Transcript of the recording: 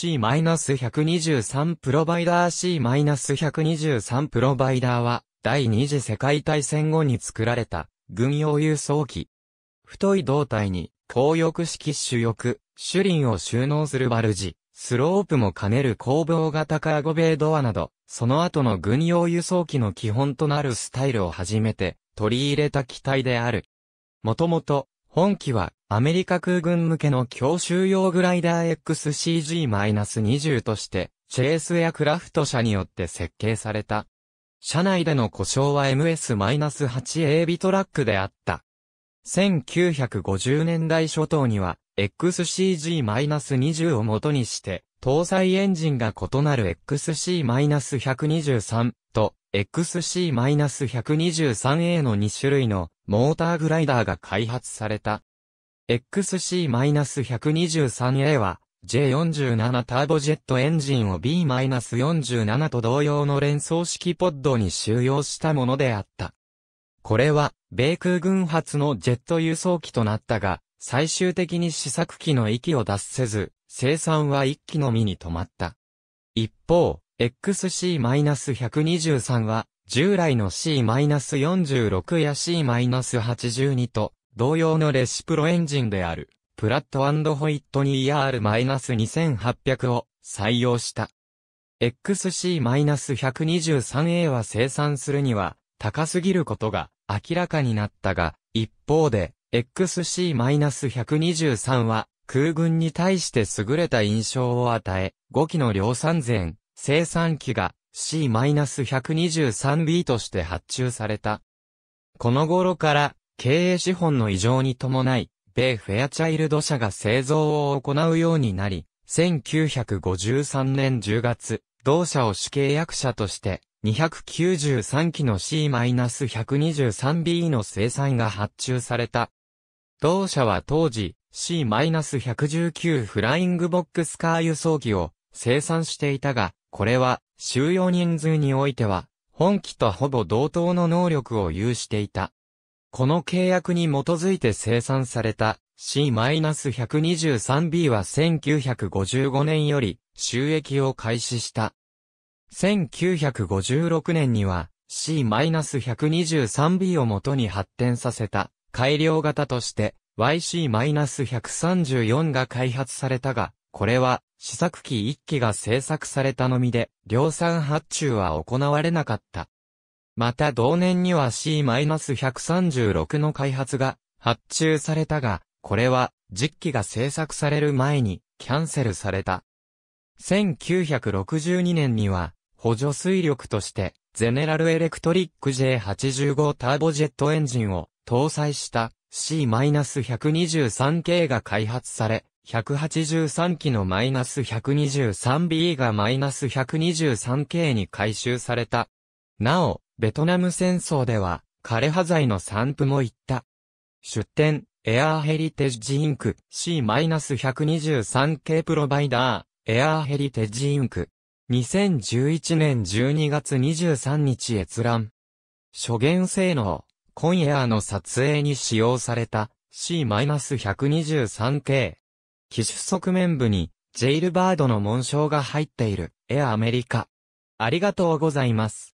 C-123 プロバイダー C-123 プロバイダーは、第二次世界大戦後に作られた、軍用輸送機。太い胴体に、高翼式主翼、主輪を収納するバルジ、スロープも兼ねる工房型カーゴベイドアなど、その後の軍用輸送機の基本となるスタイルを初めて、取り入れた機体である。もともと、本機はアメリカ空軍向けの強襲用グライダー XCG-20 として、チェイスエアクラフト社によって設計された。社内での故障は MS-8AB トラックであった。1950年代初頭には、XCG-20 を元にして、搭載エンジンが異なる XC-123 と XC-123A の2種類のモーターグライダーが開発された。XC-123A は J47 ターボジェットエンジンを B-47 と同様の連装式ポッドに収容したものであった。これは、米空軍発のジェット輸送機となったが、最終的に試作機の域を脱せず、生産は1機のみに止まった。一方、XC-123 は、従来の C-46 や C-82 と同様のレシプロエンジンである、プラットホイットニー R-2800 を採用した。XC-123A は生産するには高すぎることが明らかになったが、一方で XC-123 は空軍に対して優れた印象を与え、5機の量産前、生産機が C-123B として発注された。この頃から経営資本の異常に伴い、米フェアチャイルド社が製造を行うようになり、1953年10月、同社を主契約者として、293機の C-123B の生産が発注された。同社は当時 C-119 フライングボックスカー輸送機を生産していたが、これは収容人数においては、本機とほぼ同等の能力を有していた。この契約に基づいて生産された C-123B は1955年より収益を開始した。1956年には C-123B を元に発展させた改良型として YC-134 が開発されたが、これは試作機1機が製作されたのみで量産発注は行われなかった。また同年には C-136 の開発が発注されたが、これは実機が製作される前にキャンセルされた。1962年には補助水力としてゼネラルエレクトリック J85 ターボジェットエンジンを搭載した C-123 系が開発され、183機の -123B が -123K に回収された。なお、ベトナム戦争では、枯葉剤の散布も行った。出展、エアーヘリテージインク C-123 系プロバイダー、エアーヘリテージインク。2011年12月23日閲覧。初言性能、コンエアの撮影に使用された C-123 系。機種側面部に、ジェイルバードの紋章が入っている、エアアメリカ。ありがとうございます。